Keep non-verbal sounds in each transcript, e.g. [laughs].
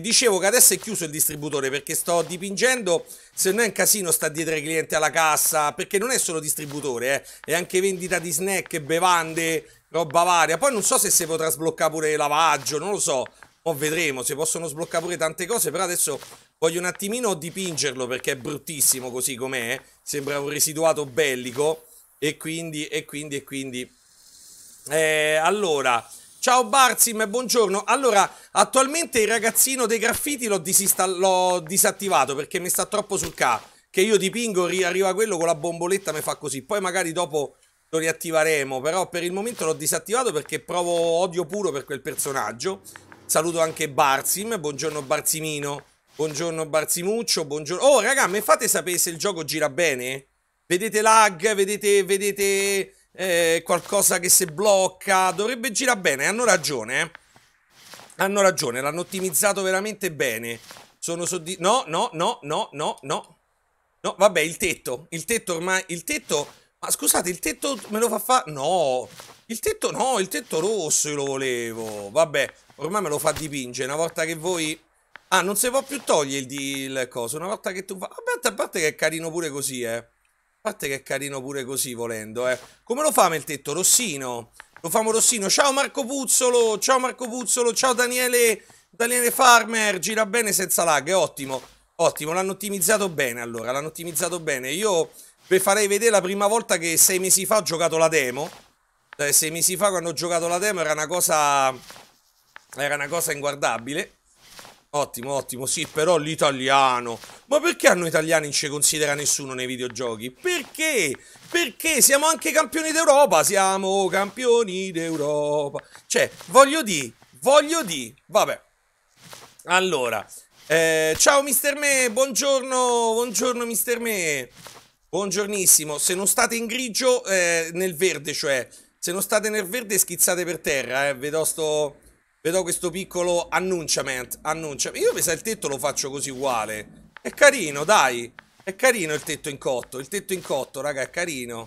dicevo che adesso è chiuso il distributore perché sto dipingendo, se no è un casino sta dietro ai clienti alla cassa, perché non è solo distributore, eh, è anche vendita di snack, bevande, roba varia. Poi non so se si potrà sbloccare pure il lavaggio, non lo so, o vedremo, si possono sbloccare pure tante cose, però adesso voglio un attimino dipingerlo perché è bruttissimo così com'è, eh. sembra un residuato bellico e quindi, e quindi, e quindi... Eh, allora... Ciao Barzim, buongiorno. Allora, attualmente il ragazzino dei graffiti l'ho, l'ho disattivato perché mi sta troppo sul ca. Che io dipingo, arriva quello con la bomboletta, mi fa così. Poi magari dopo lo riattiveremo, però per il momento l'ho disattivato perché provo odio puro per quel personaggio. Saluto anche Barzim, buongiorno Barzimino, buongiorno Barzimuccio, buongiorno... Oh raga, mi fate sapere se il gioco gira bene? Vedete lag, vedete... vedete eh, qualcosa che si blocca, dovrebbe girare bene, hanno ragione, eh. hanno ragione, l'hanno ottimizzato veramente bene, sono soddisfatto, no, no, no, no, no, no, vabbè, il tetto, il tetto ormai, il tetto, ma scusate, il tetto me lo fa fare, no, il tetto no, il tetto rosso io lo volevo, vabbè, ormai me lo fa dipingere, una volta che voi... Ah, non si può più togliere il, il coso, una volta che tu... fa Vabbè, a parte che è carino pure così, eh parte che è carino pure così volendo, eh. Come lo fa il tetto? Rossino. Lo famo Rossino. Ciao Marco Puzzolo, ciao Marco Puzzolo, ciao Daniele, Daniele Farmer, gira bene senza lag, è ottimo. Ottimo, l'hanno ottimizzato bene allora, l'hanno ottimizzato bene. Io vi farei vedere la prima volta che sei mesi fa ho giocato la demo. Eh, sei mesi fa quando ho giocato la demo era una cosa... Era una cosa inguardabile. Ottimo, ottimo, sì, però l'italiano. Ma perché hanno italiani non ci considera nessuno nei videogiochi? Perché? Perché siamo anche campioni d'Europa, siamo campioni d'Europa. Cioè, voglio di, voglio di, vabbè. Allora, eh, ciao Mister Me, buongiorno, buongiorno Mister Me. Buongiornissimo, se non state in grigio, eh, nel verde, cioè, se non state nel verde schizzate per terra, eh, vedo sto... Vedo questo piccolo annunciament, annunciament. Io mi sa il tetto lo faccio così uguale. È carino, dai. È carino il tetto in cotto. Il tetto in cotto, raga, è carino.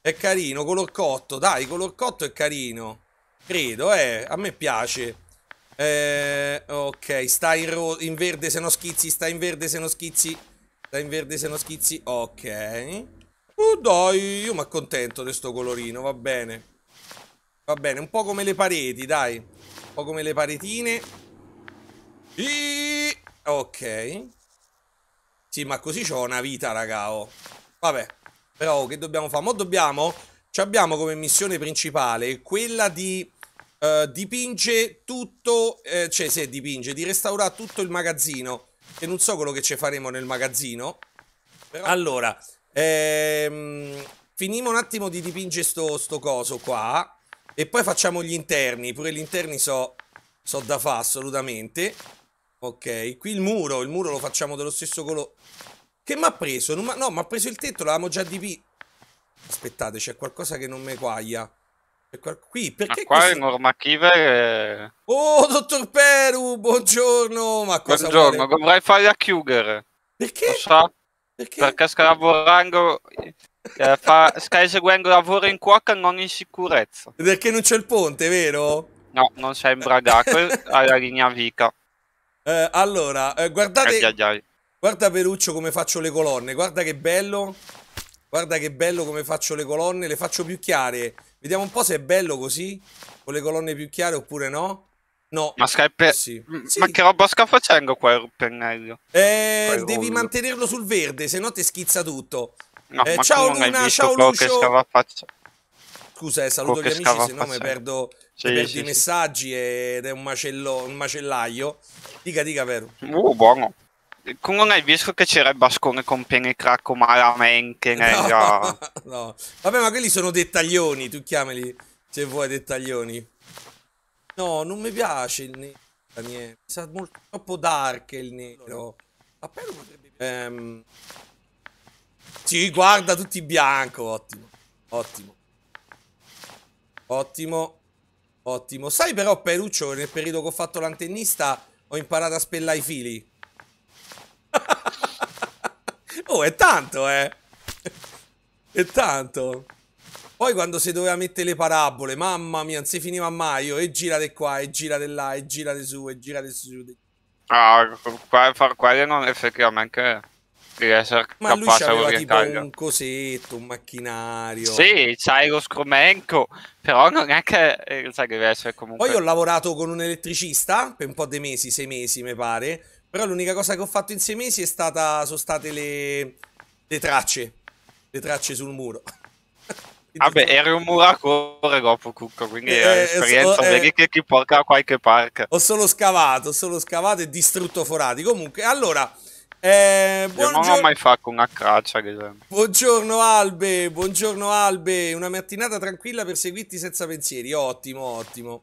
È carino, color cotto. Dai, color cotto è carino. Credo, eh. A me piace. Eh, ok, sta in, in verde se non schizzi, sta in verde se non schizzi. Sta in verde se non schizzi. Ok. Oh, dai, io mi accontento di sto colorino, va bene. Va bene, un po' come le pareti, dai. Un po' come le paretine. Iii... Ok. Sì, ma così c'ho una vita, raga. Oh. Vabbè. Però che dobbiamo fare? Mo dobbiamo... Ci abbiamo come missione principale quella di... Uh, dipinge tutto, eh, cioè se dipinge, di restaurare tutto il magazzino, che non so quello che ci faremo nel magazzino. Però... Allora, ehm, finimo un attimo di dipingere sto, sto coso qua. E poi facciamo gli interni, pure gli interni so, so da fa assolutamente. Ok, qui il muro, il muro lo facciamo dello stesso colore. Che mi ha preso? Non no, mi ha preso il tetto, l'avevamo già dipinto. Aspettate, c'è qualcosa che non mi quaglia. Qui, perché ma qua così... il normative è... Eh, oh, dottor Peru, buongiorno! Ma cosa buongiorno, vuole... vorrei fare a chiudere. Perché? Perché? Perché Scarabo Rango eh, fa... Sky seguendo lavoro in cuoca non in sicurezza. Perché non c'è il ponte, vero? No, non sembra Gaco alla linea Vica. Eh, allora, eh, guardate... Ai, ai, ai. Guarda Peruccio come faccio le colonne, guarda che bello. Guarda che bello come faccio le colonne, le faccio più chiare. Vediamo un po' se è bello così, con le colonne più chiare oppure no. No. Ma Skype... Eh, sì. Mm, sì. Ma che roba sta facendo qua il pennello? Eh, devi mantenerlo sul verde, se no ti schizza tutto. No, eh, ciao Luna, ciao Lucio. Scusa, eh, saluto gli amici, se no mi perdo, sì, perdi sì, i messaggi ed è un, macello, un macellaio. Dica, dica, vero. Uh, buono. Comunque hai visto che c'era il bascone con pene cracco malamente nella... Eh, no, [laughs] no, vabbè ma quelli sono dettaglioni, tu chiamali se vuoi dettaglioni. No, non mi piace il nero, mi sa molto, troppo dark il nero. Appena potrebbe... Ehm... Ci guarda tutti bianco, ottimo. Ottimo. Ottimo. Ottimo. Sai però, Peruccio, nel periodo che ho fatto l'antennista ho imparato a spellare i fili. [laughs] oh, è tanto, eh. è tanto. Poi quando si doveva mettere le parabole, mamma mia, non si finiva mai. Io, e di qua, e gira di là, e gira di su, e gira di su. Ah, qua, qua non effettivamente di essere Ma capace di orientarlo. Tipo un cosetto, un macchinario. Sì, c'hai lo scromenco, però non è che eh, sai, deve essere comunque... Poi ho lavorato con un elettricista per un po' di mesi, sei mesi mi pare, però l'unica cosa che ho fatto in sei mesi è stata, sono state le, le tracce, le tracce sul muro. [laughs] Vabbè, ah eri un muratore dopo Cucco, quindi eh, l'esperienza eh, eh, che ti porta a qualche parca Ho solo scavato, ho solo scavato e distrutto forati. Comunque, allora, eh, buongiorno... Non ho mai fatto una caccia. Buongiorno Albe, buongiorno Albe. Una mattinata tranquilla per seguirti senza pensieri. Ottimo, ottimo.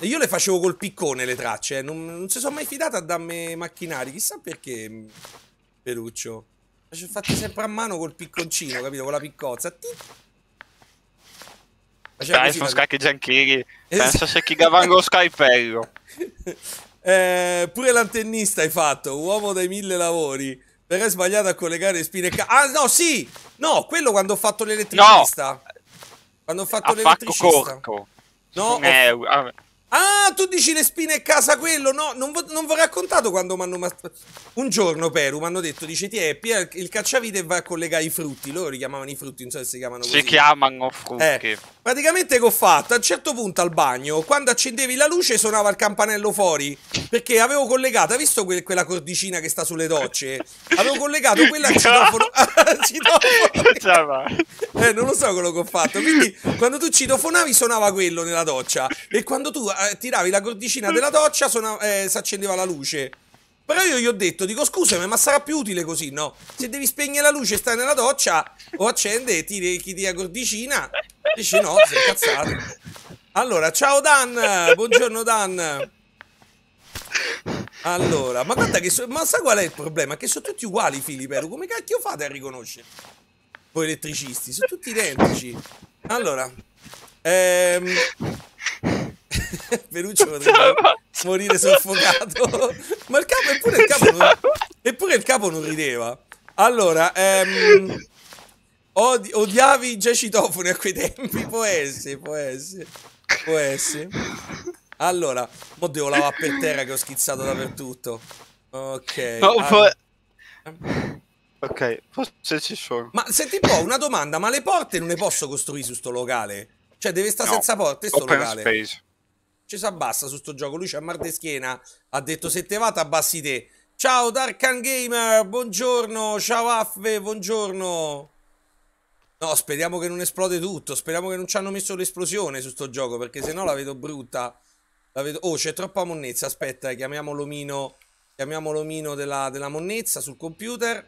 Io le facevo col piccone le tracce, eh. non, non, si sono mai fidata a darmi macchinari, chissà perché, Peruccio. Faccio fatti sempre a mano col picconcino, capito? Con la piccozza. Ti... Dai, sono scacchi gianchiri. [laughs] Penso se chi gavango skypello. [laughs] Eh, pure l'antennista hai fatto, uomo dai mille lavori. Perché hai sbagliato a collegare spine. Spineca? Ah, no, sì! No, quello quando ho fatto l'elettricista. No. Quando ho fatto l'elettricista. Corco. No. Eh, ho... Ah. ah, tu dici le spine e casa quello? No, non, vo non vi ho raccontato quando mi hanno. Un giorno, Peru, mi hanno detto: dice, ti è il cacciavite e va a collegare i frutti. Loro li chiamavano i frutti, non so se si chiamano così. Si chiamano eh. frutti. Eh. Praticamente che ho fatto? A un certo punto al bagno, quando accendevi la luce suonava il campanello fuori, perché avevo collegato, hai visto que quella cordicina che sta sulle docce? Avevo collegato quella al [laughs] citofono. [laughs] citofono. eh, non lo so quello che ho fatto. Quindi quando tu citofonavi suonava quello nella doccia e quando tu eh, tiravi la cordicina mm. della doccia suonava, eh, si accendeva la luce. Però io gli ho detto, dico scusami, ma sarà più utile così, no? Se devi spegnere la luce, stai nella doccia o accende, tiri chi ti a cordicina, dici no, sei incazzato. Allora, ciao Dan, buongiorno Dan. Allora, ma guarda che so, ma sa qual è il problema? Che sono tutti uguali i fili, però. come cacchio fate a riconoscere? Voi elettricisti, sono tutti identici. Allora, ehm Ferruccio [laughs] potrebbe morire soffocato. [laughs] Ma il capo, eppure il capo, non, eppure il capo non rideva. Allora, ehm, od odiavi i citofoni a quei tempi? Può essere, può essere, può essere. Allora, mo devo lavare per terra che ho schizzato dappertutto. Ok. No, allora. Ok, forse ci sono. Ma senti un po', una domanda, ma le porte non le posso costruire su sto locale? Cioè deve stare no, senza porte sto Open locale. Space ci si abbassa su sto gioco. Lui c'ha mal di schiena, ha detto se te va abbassi te. Ciao Darkan Gamer, buongiorno, ciao Affe, buongiorno. No, speriamo che non esplode tutto, speriamo che non ci hanno messo l'esplosione su sto gioco, perché se no la vedo brutta. La vedo... Oh, c'è troppa monnezza, aspetta, eh, chiamiamo l'omino, chiamiamo l'omino della, della monnezza sul computer.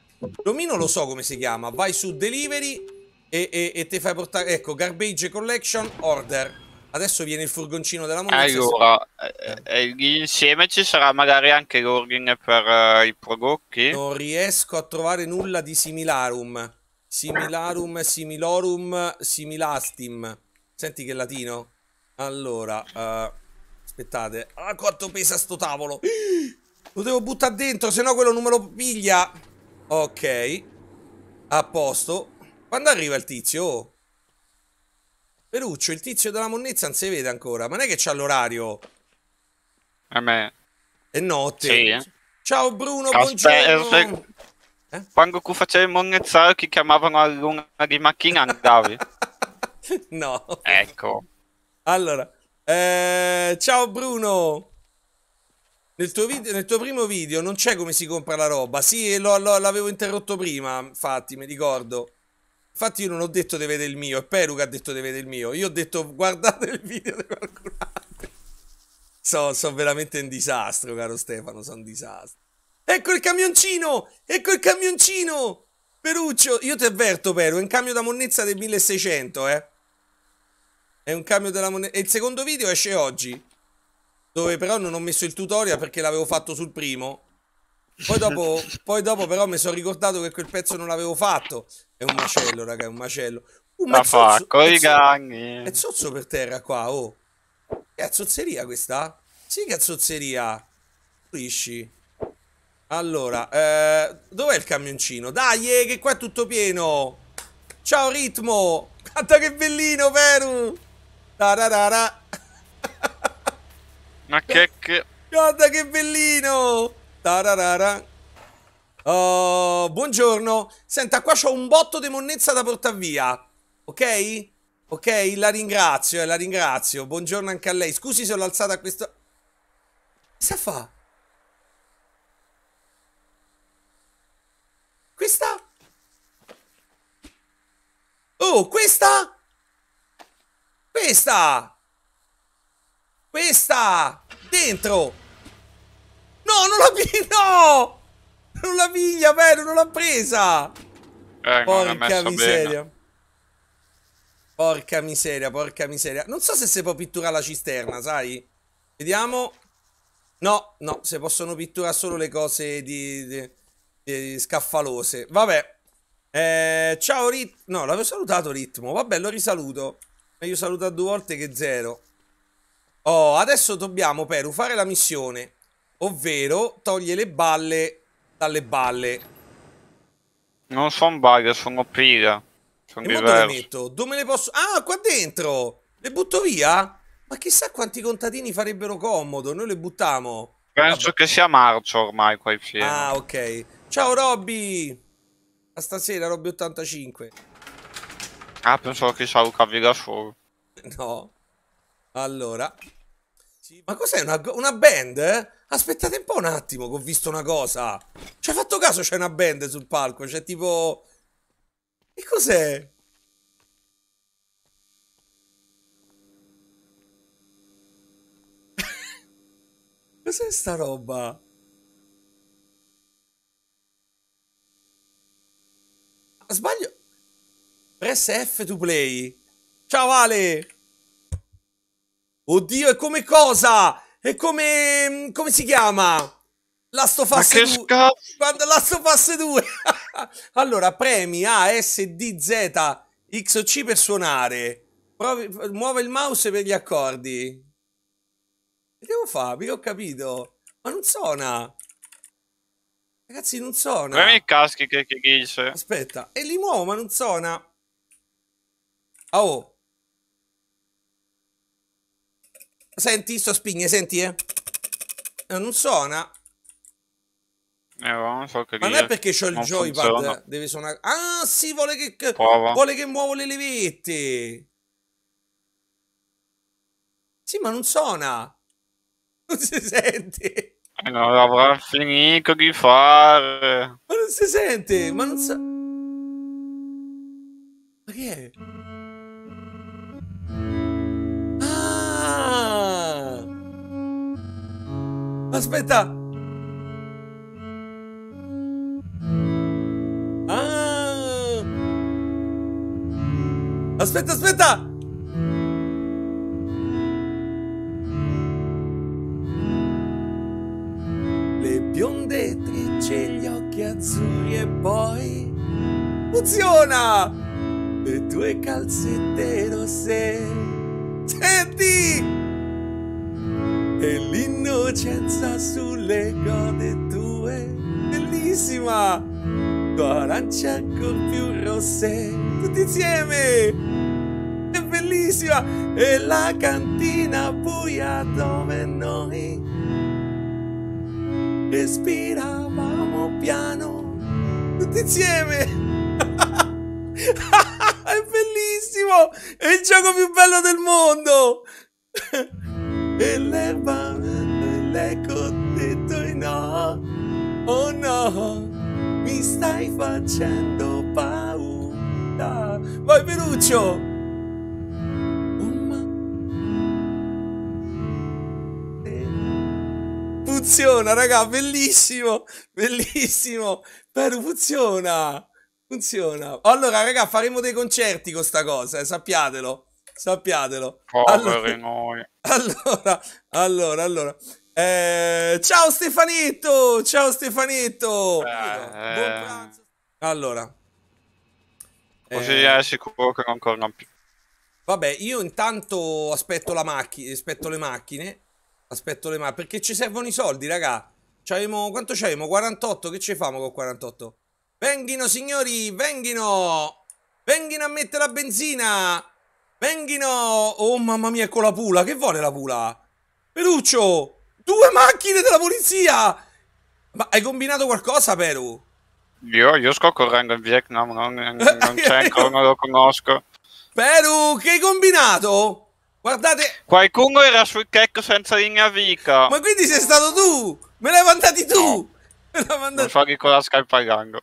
L'omino lo so come si chiama, vai su delivery e, e, e te fai portare... Ecco, garbage collection order. Adesso viene il furgoncino della moneta. Allora, se... Eh, eh. insieme ci sarà magari anche l'ordine per uh, i prodotti? Non riesco a trovare nulla di similarum. Similarum, similorum, similastim. Senti che latino? Allora, uh, aspettate. Ah, quanto pesa sto tavolo? Lo devo buttare dentro, se no quello non me lo piglia. Ok. A posto. Quando arriva il tizio? Oh. Peruccio, il tizio della monnezza non si vede ancora, ma non è che c'ha l'orario. A eh me. È notte. Sì, eh. Ciao Bruno, Aspetta, buongiorno. Eh? Quando tu facevi il monnezzaro ti chiamavano a luna di macchina andavi. [laughs] no. Ecco. Allora, eh, ciao Bruno. Nel tuo, video, nel tuo, primo video non c'è come si compra la roba. Sì, l'avevo interrotto prima, infatti, mi ricordo. Infatti io non ho detto di vedere il mio, è Peru che ha detto di vedere il mio. Io ho detto guardate il video di qualcun altro. So, so veramente un disastro, caro Stefano, sono un disastro. Ecco il camioncino! Ecco il camioncino! Peruccio, io ti avverto, Peru, è un cambio da monnezza del 1600, eh. È un cambio della monnezza. E il secondo video esce oggi. Dove però non ho messo il tutorial perché l'avevo fatto sul primo. Poi dopo, poi dopo però mi sono ricordato che quel pezzo non l'avevo fatto. È un macello, raga, è un macello. Un La fa, coi ganghi. È zozzo per terra qua, oh. È a zozzeria questa? Sì, che è a zozzeria. Pulisci. Allora, eh, dov'è il camioncino? Dai, eh, che qua è tutto pieno. Ciao Ritmo. Guarda che bellino, Peru. Tararara. Ma che che... Guarda che bellino. Tararara. Oh, buongiorno. Senta, qua c'ho un botto di monnezza da portare via. Ok? Ok, la ringrazio, eh, la ringrazio. Buongiorno anche a lei. Scusi se l'ho alzata a questo... Sa fa? Questa? Oh, questa? Questa! Questa! Dentro! No, non la piglia! No! Non la piglia, vero, non l'ha presa! Eh, porca miseria. Bene. Porca miseria, porca miseria. Non so se si può pitturare la cisterna, sai? Vediamo. No, no, se possono pitturare solo le cose di, di, di scaffalose. Vabbè. Eh, ciao Ritmo. No, l'avevo salutato Ritmo. Vabbè, lo risaluto. Meglio salutare due volte che zero. Oh, adesso dobbiamo, Peru, fare la missione. Ovvero toglie le balle dalle balle. Non sono balle, sono pila. Sono diverse. Dove me le posso... Ah, qua dentro! Le butto via? Ma chissà quanti contadini farebbero comodo, noi le buttiamo. Penso Vabbè. che sia marcio ormai qua in fiera. Ah, ok. Ciao Robby! A stasera, Robby85. Ah, pensavo che Saruka vi da solo. No. Allora, ma cos'è una, una band? Eh? Aspettate un po' un attimo che ho visto una cosa. Ci hai fatto caso c'è una band sul palco? C'è tipo... Che cos'è? [laughs] cos'è sta roba? Sbaglio. Press F to play. Ciao Ale! Oddio, è come cosa? È come... come si chiama? Last of Us 2. Guarda, Last of Us 2. [laughs] allora, premi A, S, D, Z, X, C per suonare. Provi, muove il mouse per gli accordi. Che devo fare? Perché ho capito. Ma non suona. Ragazzi, non suona. Premi i caschi che, che dice. Aspetta. E li muovo, ma non suona. Ah, oh. Senti, sto spigne, senti, eh. eh. Non suona. Eh, non so che Ma non è perché c'ho il joypad, funziona. deve suonare... Ah, si, sì, vuole che... Prova. Vuole che muovo le levette. Sì, ma non suona. [laughs] Non si sente. Eh, non avrà finito di fare. Ma non si sente, ma non sa... So... Ma che è? Aspetta! Ah! Aspetta, aspetta! Le biondetrice, gli occhi azzurri e poi... Funziona! Le tue calzette rosse le code tue, bellissima! D'arancia col più rosse, tutti insieme! È bellissima! E la cantina buia dove noi respiravamo piano, tutti insieme! [laughs] è bellissimo! È il gioco più bello del mondo! [laughs] e l'erba, le l'eco Oh no, mi stai facendo paura. Vai Peruccio! Funziona, raga, bellissimo, bellissimo. Però funziona. Funziona. Allora, raga, faremo dei concerti con sta cosa, eh, sappiatelo. Sappiatelo. allora, noi. [laughs] Allora, allora, allora. Eh, ciao Stefanetto! Ciao Stefanetto! Eh, Buon pranzo. Allora. Così eh, è sicuro che non corrono più. Vabbè, io intanto aspetto la macchina, aspetto le macchine, aspetto le macchine, perché ci servono i soldi, raga. C'avemo, quanto c'avemo? 48, che ci famo con 48? Venghino, signori, venghino! Venghino a mettere la benzina! Venghino! Oh, mamma mia, con la pula, che vuole la pula? Peruccio! Due macchine della polizia! Ma hai combinato qualcosa, Peru? Io, io sto correndo in Vietnam, non, non c'è [laughs] ancora, non lo conosco. Peru, che hai combinato? Guardate... Qualcuno era sul checco senza linea vica. Ma quindi sei stato tu! Me l'hai mandati tu! Me l'hai mandati... Non so che la stai pagando.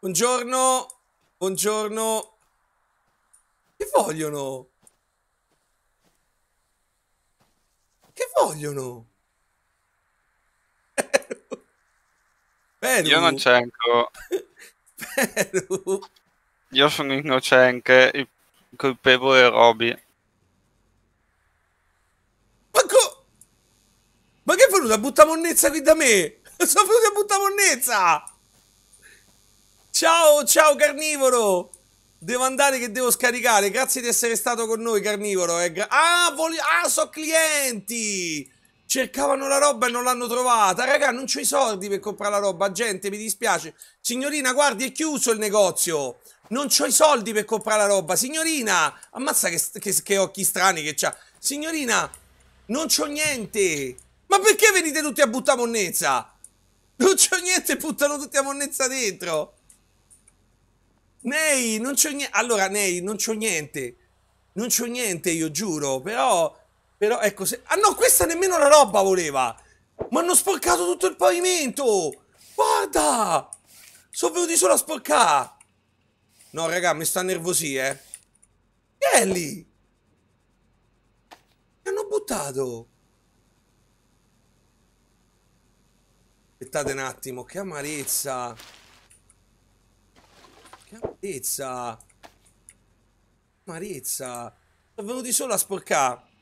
Buongiorno, buongiorno. Che vogliono? Che vogliono? Peru. Io non cenco. [laughs] Peru. Io sono innocente, colpevole è Roby. Ma, co... Ma che è venuto a buttare monnezza qui da me? [laughs] Sono venuto a buttare monnezza! Ciao, ciao carnivoro! Devo andare che devo scaricare. Grazie di essere stato con noi, carnivoro. Eh. Ah, voglio... ah, so clienti! Cercavano la roba e non l'hanno trovata. Raga, non c'ho i soldi per comprare la roba. Gente, mi dispiace. Signorina, guardi, è chiuso il negozio. Non c'ho i soldi per comprare la roba. Signorina, ammazza che, che, che occhi strani che c'ha. Signorina, non c'ho niente. Ma perché venite tutti a buttare monnezza? Non c'ho niente e buttano tutti a monnezza dentro. Nei, non c'ho niente. Allora, Nei, non c'ho niente. Non c'ho niente, io giuro. Però però ecco se... Ah no, questa nemmeno la roba voleva! Ma hanno sporcato tutto il pavimento! Guarda! Sono venuti solo a sporcare! No, raga, mi sta nervosì, eh! Che è lì? Mi hanno buttato! Aspettate un attimo, che amarezza! Che amarezza! Che Amarezza! Sono venuti solo a sporcare!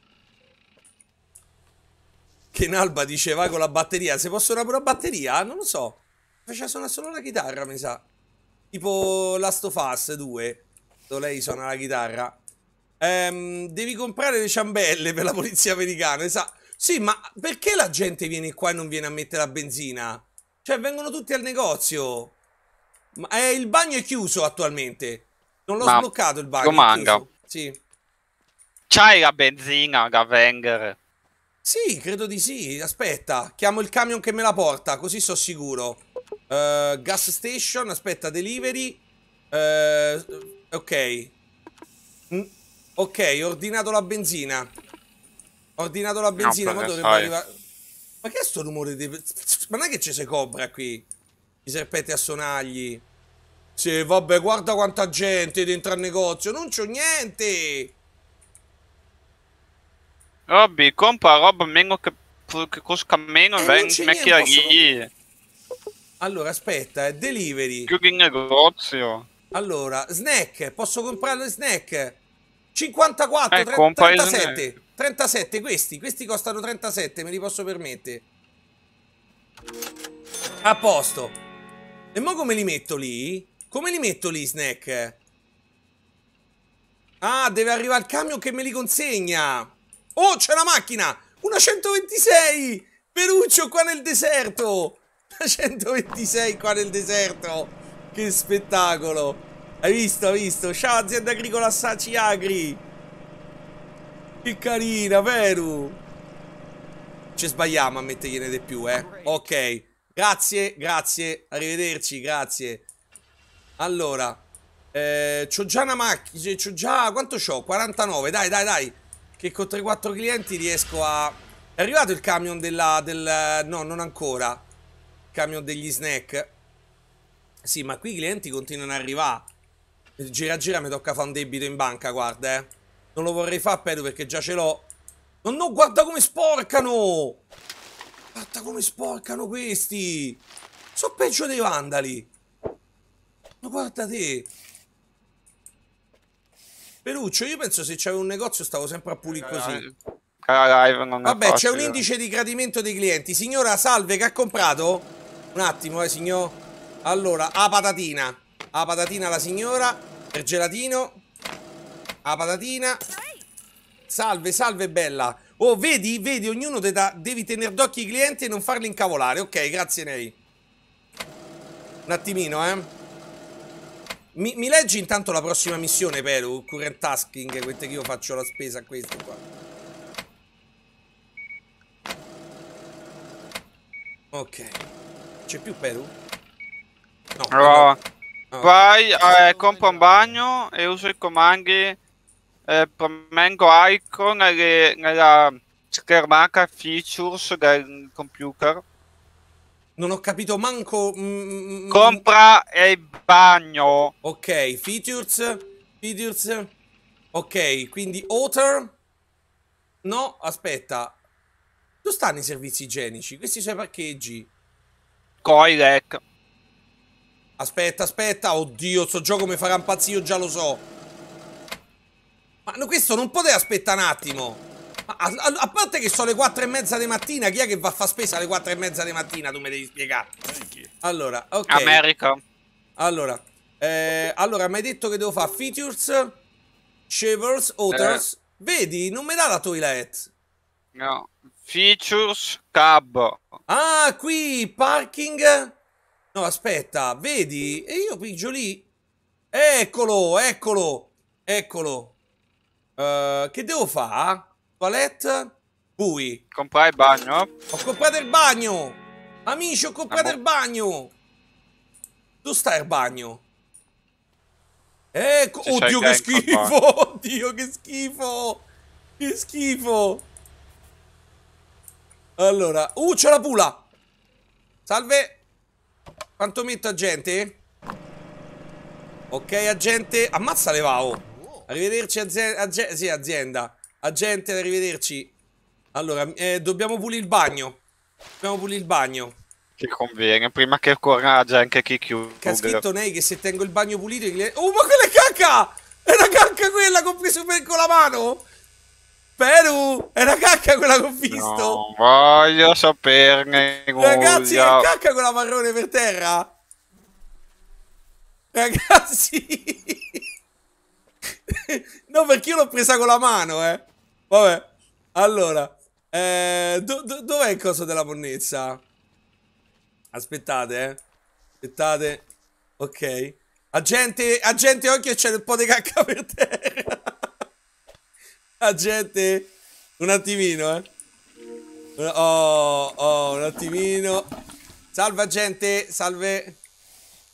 che in Alba diceva con la batteria, se posso suonare pure batteria, non lo so. Faceva suonare solo la chitarra, mi sa. Tipo Last of Us 2, dove lei suona la chitarra. Ehm, devi comprare le ciambelle per la polizia americana, sa. Sì, ma perché la gente viene qua e non viene a mettere la benzina? Cioè, vengono tutti al negozio. Ma, eh, il bagno è chiuso attualmente. Non l'ho sbloccato il bagno. Domanda. Sì. C'hai la benzina, Gavenger? Sì, credo di sì. Aspetta, chiamo il camion che me la porta, così so sicuro. Uh, gas station, aspetta, delivery. Uh, ok. Mm, ok, ordinato la benzina. Ho Ordinato la benzina, no, ma dovrebbe arrivare... Ma che è sto rumore di... Ma non è che c'è se cobra qui? I serpenti a sonagli. Sì, vabbè, guarda quanta gente dentro al negozio. Non c'ho niente. Robby, compra roba meno che, che costa meno e eh, non c'è Allora, aspetta, eh, delivery. Più che negozio. Allora, snack, posso comprare snack? 54, eh, 30, 37, 37, questi, questi costano 37, me li posso permettere. A posto. E mo come li metto lì? Come li metto lì, snack? Ah, deve arrivare il camion che me li consegna. Oh, c'è una macchina! Una 126! Peruccio qua nel deserto! Una 126 qua nel deserto! Che spettacolo! Hai visto, hai visto? Ciao azienda agricola Saci Agri! Che carina, Peru! Ci sbagliamo a mettergliene di più, eh? Ok, grazie, grazie, arrivederci, grazie. Allora, eh, c'ho già una macchina, c'ho già... quanto c'ho? 49, dai, dai, dai! che con 3-4 clienti riesco a... È arrivato il camion della... Del... No, non ancora. Il camion degli snack. Sì, ma qui i clienti continuano ad arrivare. Gira gira mi tocca fare un debito in banca, guarda, eh. Non lo vorrei fare, Pedro, perché già ce l'ho. No, no, guarda come sporcano! Guarda come sporcano questi! Sono peggio dei vandali! Ma guarda te! Peruccio, io penso se c'avevo un negozio stavo sempre a pulire eh, così. Eh, eh, Vabbè, c'è un indice di gradimento dei clienti. Signora, salve, che ha comprato? Un attimo, eh, signor. Allora, a patatina. A patatina la signora. Per gelatino. A patatina. Salve, salve, bella. Oh, vedi, vedi, ognuno te da, devi tenere d'occhio i clienti e non farli incavolare. Ok, grazie, Nei. Un attimino, eh. Mi, mi, leggi intanto la prossima missione, Peru? Current tasking, questa che io faccio la spesa a questo qua. Ok. C'è più Peru? No. Allora, no. Ah. Vai, oh. eh, compro un bagno e uso i comandi eh, premengo icon nelle, nella schermata features del computer non ho capito manco. Mm, mm, mm, Compra e bagno. Ok, features. Features. Ok, quindi Otter. No, aspetta. Dove stanno i servizi igienici? Questi sono i parcheggi. Coirec. Aspetta, aspetta. Oddio, sto gioco mi farà impazzire, io già lo so. Ma no, questo non poteva aspettare un attimo. A, a, parte che sono le 4 e mezza di mattina, chi è che va a fare spesa alle 4 e mezza di mattina? Tu me devi spiegare. Allora, ok. America. Allora, eh, allora mi hai detto che devo fare features, shivers, otters. Eh. Vedi, non mi dà la toilet. No. Features, cab. Ah, qui, parking. No, aspetta, vedi? E io pigio lì. Eccolo, eccolo, eccolo. Uh, che devo fare? toilette, bui. Comprai il bagno? Ho comprato il bagno! Amici, ho comprato il bagno! Dove sta il bagno? Ecco, eh, oddio che schifo! [laughs] Oddio che schifo! Che schifo! Allora, uh, c'è la pula! Salve! Quanto metto agente? Ok, agente. Ammazza le vao. Arrivederci azienda. Azi sì, azienda. Agente, arrivederci. Allora, eh, dobbiamo pulire il bagno. Dobbiamo pulire il bagno. Che conviene, prima che coraggia anche chi chiude. Che ha scritto Nei che se tengo il bagno pulito... Gli... Oh, ma quella è cacca! È una cacca quella che ho preso con la mano! Peru, è una cacca quella che ho visto! Non voglio saperne Ragazzi, è una cacca quella marrone per terra! Ragazzi! [laughs] no, perché io l'ho presa con la mano, eh! Vabbè, allora, eh, do, do, dov'è il coso della monnezza? Aspettate, eh. Aspettate. Ok. Agente, agente, occhio, c'è un po' di cacca per terra. [laughs] agente, un attimino, eh. Oh, oh, un attimino. Salve, agente, salve.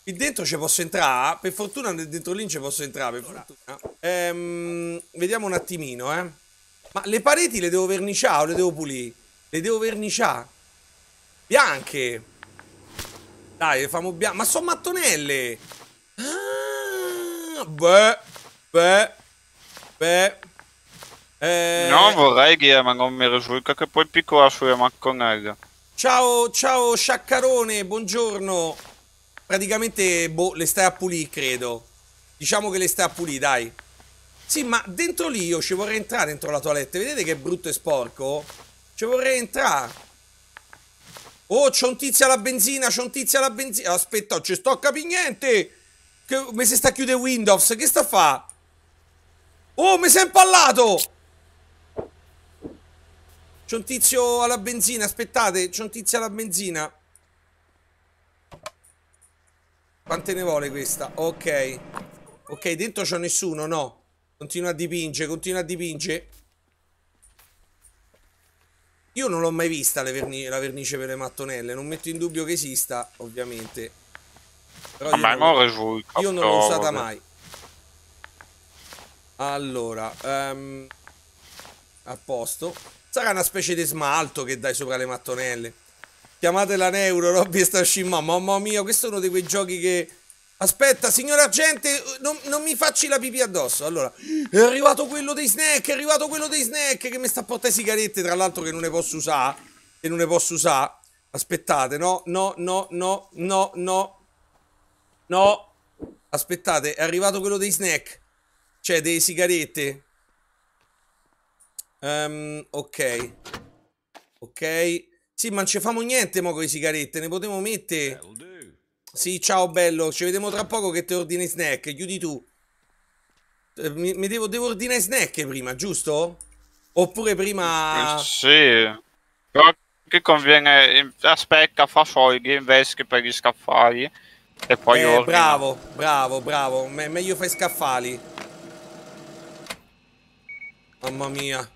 Qui dentro ci posso entrare? Per fortuna dentro lì ci posso entrare, per fortuna. Ehm, vediamo un attimino, eh. Ma le pareti le devo verniciare o le devo pulire? Le devo verniciare? Bianche! Dai, le famo bianche. Ma sono mattonelle! Ah, beh, beh, beh. Eh... No, vorrei che mi sulca che poi piccola sulle mattonelle. Ciao, ciao Sciaccarone, buongiorno. Praticamente, boh, le stai a pulire, credo. Diciamo che le stai a pulire, dai. Sì, ma dentro lì io ci vorrei entrare dentro la toilette. Vedete che è brutto e sporco? Ci vorrei entrare. Oh, c'è un tizio alla benzina, c'è un tizio alla benzina. Aspetta, non ci sto a capire niente. Che mi si sta a chiudere Windows, che sta a fa? Oh, mi si è impallato! C'è un tizio alla benzina, aspettate, c'è un tizio alla benzina. Quante ne vuole questa? Ok. Ok, dentro c'è nessuno, no. Continua a dipingere, continua a dipingere. Io non l'ho mai vista verni la vernice per le mattonelle, non metto in dubbio che esista, ovviamente. Però io, non, io non l'ho usata cioè. mai. Allora, um, a posto. Sarà una specie di smalto che dai sopra le mattonelle. Chiamatela Neuro, Robby sta scimma. Mamma mia, questo è uno di quei giochi che Aspetta, signora gente, non, non, mi facci la pipì addosso. Allora, è arrivato quello dei snack, è arrivato quello dei snack che mi sta a portare sigarette, tra l'altro che non ne posso usare, che non ne posso usare. Aspettate, no, no, no, no, no, no, no. Aspettate, è arrivato quello dei snack, cioè delle sigarette. Um, ok. Ok. Sì, ma non ci famo niente mo con le sigarette, ne potevo mettere... Sì, ciao bello, ci vediamo tra poco che ti ordini snack, chiudi tu. Eh, mi, mi devo, devo, ordinare snack prima, giusto? Oppure prima... Eh, sì, però che conviene... Eh, aspetta, fa soldi, investi per gli scaffali e poi... Eh, bravo, bravo, bravo, Me meglio fai scaffali. Mamma mia.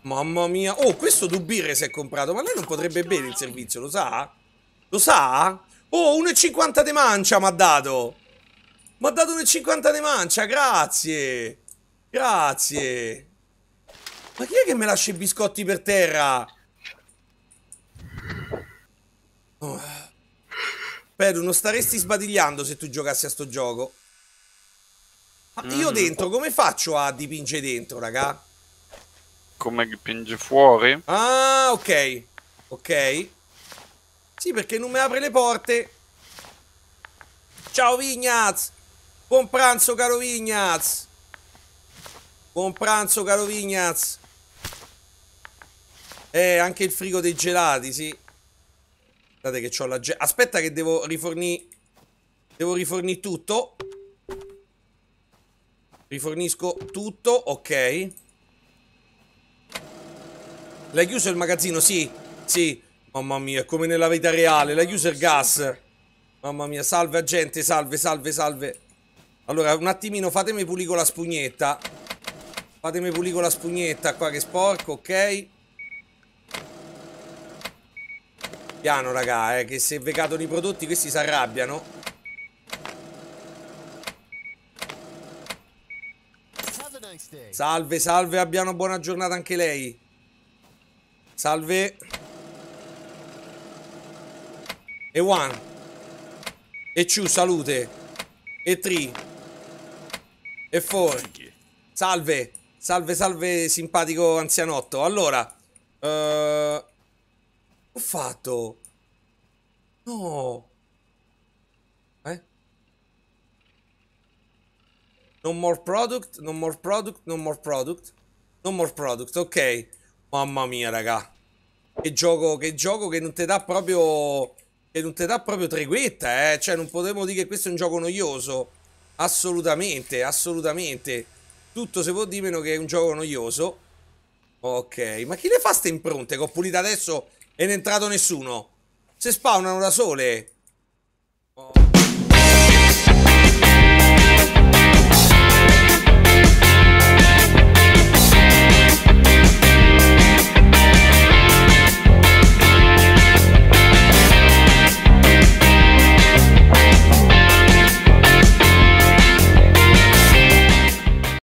Mamma mia. Oh, questo Dubire si è comprato, ma lei non potrebbe bere il servizio, lo sa? Lo sa? Oh, 1,50 di mancia mi ha dato. Mi ha dato 1,50 di mancia, grazie. Grazie. Ma chi è che mi lascia i biscotti per terra? Oh. Pedro, non staresti sbadigliando se tu giocassi a sto gioco. Ma io mm. dentro, come faccio a dipingere dentro, raga? Come dipinge fuori? Ah, ok. Ok. Sì, perché non mi apre le porte. Ciao Vignaz. Buon pranzo, caro Vignaz. Buon pranzo, caro Vignaz. Eh, anche il frigo dei gelati, sì. Aspettate che ho la gelata. Aspetta che devo rifornire... Devo rifornire tutto. Rifornisco tutto, ok. L'hai chiuso il magazzino? Sì, sì. Mamma mia, come nella vita reale, la user gas. Mamma mia, salve agente, salve, salve, salve. Allora, un attimino, fatemi pulire con la spugnetta. Fatemi pulire con la spugnetta qua che è sporco, ok? Piano, raga, eh, che se vecatono i prodotti questi si arrabbiano. Salve, salve, abbiano buona giornata anche lei. Salve. E one. E two, salute. E three. E four. Salve. Salve, salve, simpatico anzianotto. Allora. Uh, ho fatto. No. Eh? No more product, no more product, no more product. No more product, ok. Mamma mia, raga. Che gioco, che gioco che non ti dà proprio che non ti dà proprio treguetta, eh? cioè non potremmo dire che questo è un gioco noioso, assolutamente, assolutamente, tutto si può dire meno che è un gioco noioso, ok, ma chi le fa ste impronte che ho pulito adesso e non è entrato nessuno? Se spawnano da sole,